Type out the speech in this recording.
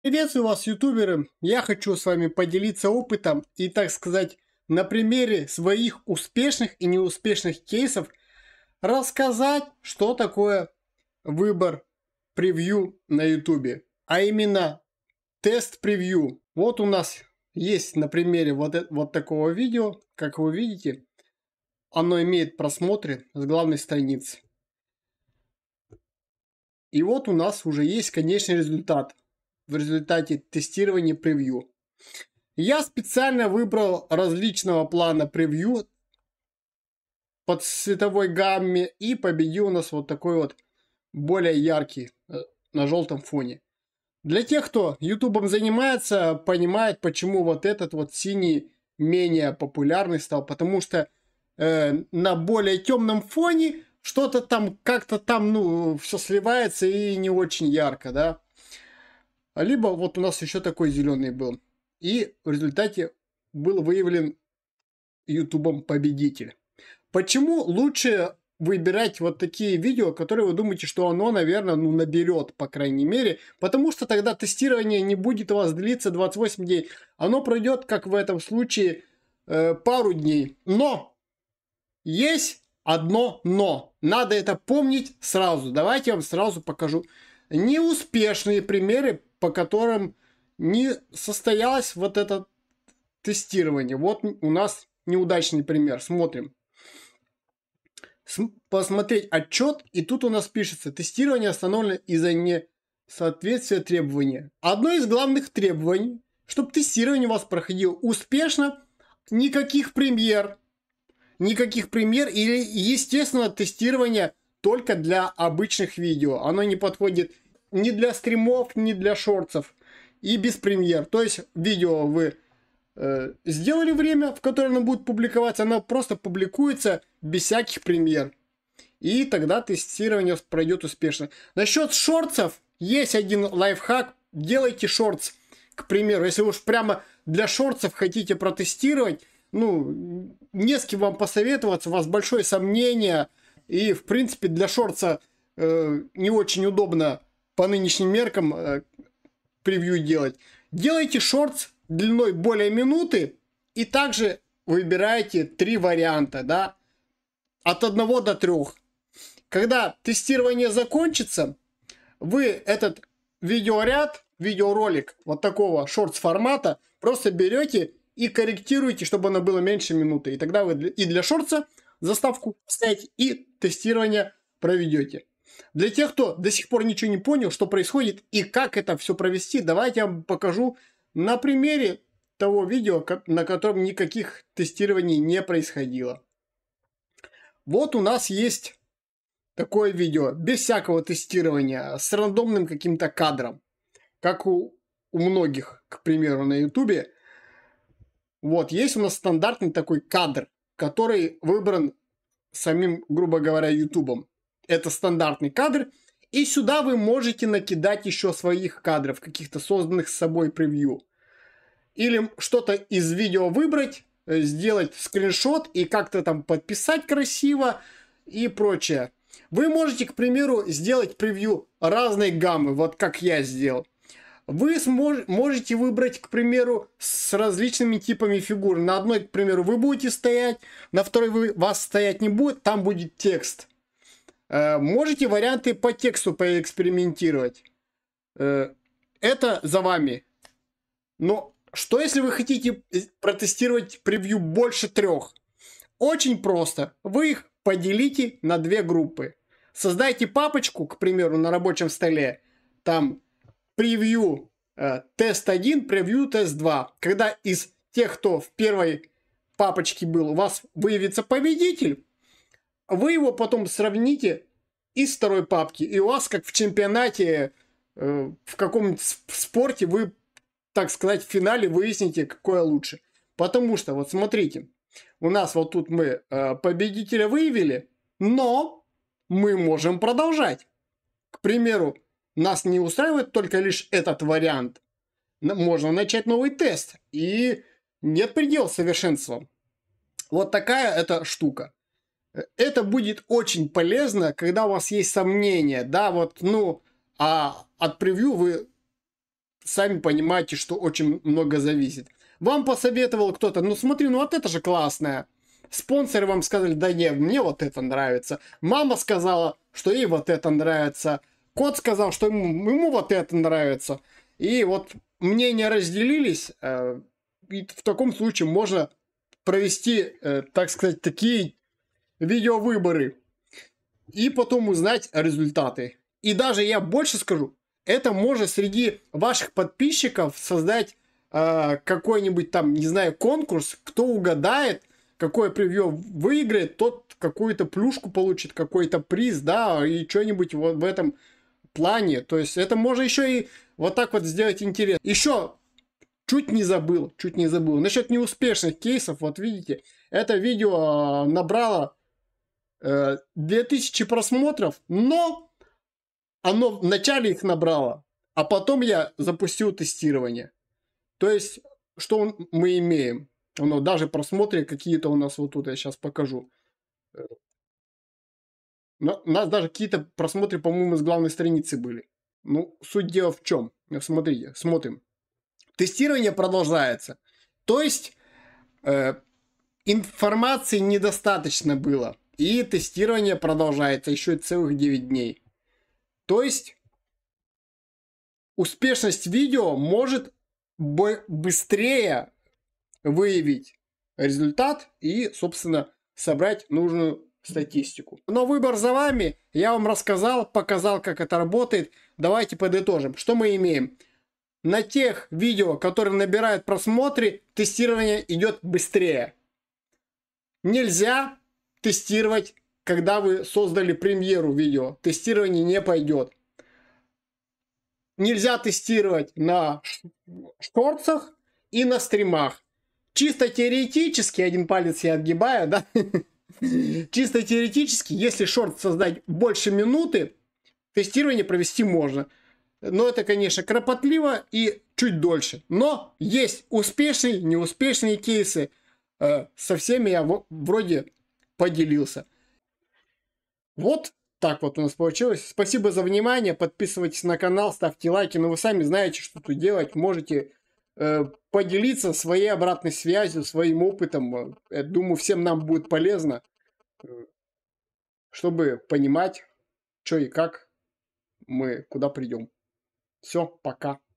Приветствую вас, ютуберы! Я хочу с вами поделиться опытом и, так сказать, на примере своих успешных и неуспешных кейсов рассказать, что такое выбор превью на ютубе, а именно тест превью. Вот у нас есть на примере вот, э, вот такого видео, как вы видите, оно имеет просмотры с главной страницы. И вот у нас уже есть конечный результат в результате тестирования превью. Я специально выбрал различного плана превью под цветовой гамме и победил у нас вот такой вот более яркий э, на желтом фоне. Для тех, кто ютубом занимается, понимает, почему вот этот вот синий менее популярный стал, потому что э, на более темном фоне что-то там как-то там ну все сливается и не очень ярко, да. А либо вот у нас еще такой зеленый был. И в результате был выявлен Ютубом победитель. Почему лучше выбирать вот такие видео, которые вы думаете, что оно, наверное, ну, наберет, по крайней мере, потому что тогда тестирование не будет у вас длиться 28 дней. Оно пройдет, как в этом случае, э, пару дней. Но есть одно но. Надо это помнить сразу. Давайте я вам сразу покажу. Неуспешные примеры по которым не состоялось вот это тестирование. Вот у нас неудачный пример. Смотрим. С- посмотреть отчет, и тут у нас пишется тестирование остановлено из-за несоответствия требования. Одно из главных требований, чтобы тестирование у вас проходило успешно, никаких премьер, никаких премьер или, естественно, тестирование только для обычных видео. Оно не подходит ни для стримов, ни для шорцев. И без премьер. То есть видео вы э, сделали время, в которое оно будет публиковаться, оно просто публикуется без всяких премьер. И тогда тестирование пройдет успешно. Насчет шорцев есть один лайфхак. Делайте шорц. К примеру, если уж прямо для шорцев хотите протестировать, ну, не с кем вам посоветоваться, у вас большое сомнение, и, в принципе, для шорца э, не очень удобно по нынешним меркам э, превью делать. Делайте шортс длиной более минуты и также выбираете три варианта, да, от одного до трех. Когда тестирование закончится, вы этот видеоряд, видеоролик вот такого шортс формата просто берете и корректируете, чтобы оно было меньше минуты. И тогда вы и для шорца заставку ставите, и тестирование проведете. Для тех, кто до сих пор ничего не понял, что происходит и как это все провести, давайте я вам покажу на примере того видео, на котором никаких тестирований не происходило. Вот у нас есть такое видео, без всякого тестирования, с рандомным каким-то кадром, как у, у многих, к примеру, на ютубе. Вот, есть у нас стандартный такой кадр, который выбран самим, грубо говоря, ютубом. Это стандартный кадр. И сюда вы можете накидать еще своих кадров, каких-то созданных с собой превью. Или что-то из видео выбрать, э, сделать скриншот и как-то там подписать красиво и прочее. Вы можете, к примеру, сделать превью разной гаммы, вот как я сделал. Вы смож- можете выбрать, к примеру, с различными типами фигур. На одной, к примеру, вы будете стоять, на второй вы вас стоять не будет, там будет текст. Э, можете варианты по тексту поэкспериментировать. Э, это за вами. Но что если вы хотите э, протестировать превью больше трех? Очень просто. Вы их поделите на две группы. Создайте папочку, к примеру, на рабочем столе. Там превью тест 1, превью тест 2. Когда из тех, кто в первой папочке был, у вас выявится победитель, вы его потом сравните из второй папки, и у вас, как в чемпионате, э, в каком-нибудь спорте, вы, так сказать, в финале выясните, какое лучше. Потому что, вот смотрите, у нас вот тут мы э, победителя выявили, но мы можем продолжать. К примеру, нас не устраивает только лишь этот вариант. Можно начать новый тест, и нет предела совершенства. Вот такая эта штука. Это будет очень полезно, когда у вас есть сомнения, да, вот, ну, а от превью вы сами понимаете, что очень много зависит. Вам посоветовал кто-то, ну смотри, ну вот это же классное. Спонсоры вам сказали, да не, мне вот это нравится. Мама сказала, что ей вот это нравится. Кот сказал, что ему, ему вот это нравится. И вот мнения разделились. Э, и в таком случае можно провести, э, так сказать, такие видеовыборы. И потом узнать результаты. И даже я больше скажу, это может среди ваших подписчиков создать э, какой-нибудь там, не знаю, конкурс, кто угадает, какое превью выиграет, тот какую-то плюшку получит, какой-то приз, да, и что-нибудь вот в этом плане. То есть это можно еще и вот так вот сделать интересно. Еще чуть не забыл, чуть не забыл. Насчет неуспешных кейсов, вот видите, это видео а, набрало 2000 э, просмотров, но оно вначале их набрало, а потом я запустил тестирование. То есть, что он, мы имеем? Оно ну, даже просмотры какие-то у нас вот тут, я сейчас покажу. Э, но, у нас даже какие-то просмотры, по-моему, с главной страницы были. Ну, суть дела в чем? Смотрите, смотрим. Тестирование продолжается. То есть, э, информации недостаточно было. И тестирование продолжается еще целых 9 дней. То есть успешность видео может быстрее выявить результат и, собственно, собрать нужную статистику. Но выбор за вами. Я вам рассказал, показал, как это работает. Давайте подытожим. Что мы имеем? На тех видео, которые набирают просмотры, тестирование идет быстрее. Нельзя тестировать, когда вы создали премьеру видео. Тестирование не пойдет. Нельзя тестировать на шорцах и на стримах. Чисто теоретически, один палец я отгибаю, да? Чисто теоретически, если шорт создать больше минуты, тестирование провести можно. Но это, конечно, кропотливо и чуть дольше. Но есть успешные, неуспешные кейсы. Э, со всеми я вроде поделился. Вот так вот у нас получилось. Спасибо за внимание. Подписывайтесь на канал, ставьте лайки. Но ну, вы сами знаете, что тут делать. Можете э, поделиться своей обратной связью, своим опытом. Я думаю, всем нам будет полезно, э, чтобы понимать, что и как мы куда придем. Все, пока.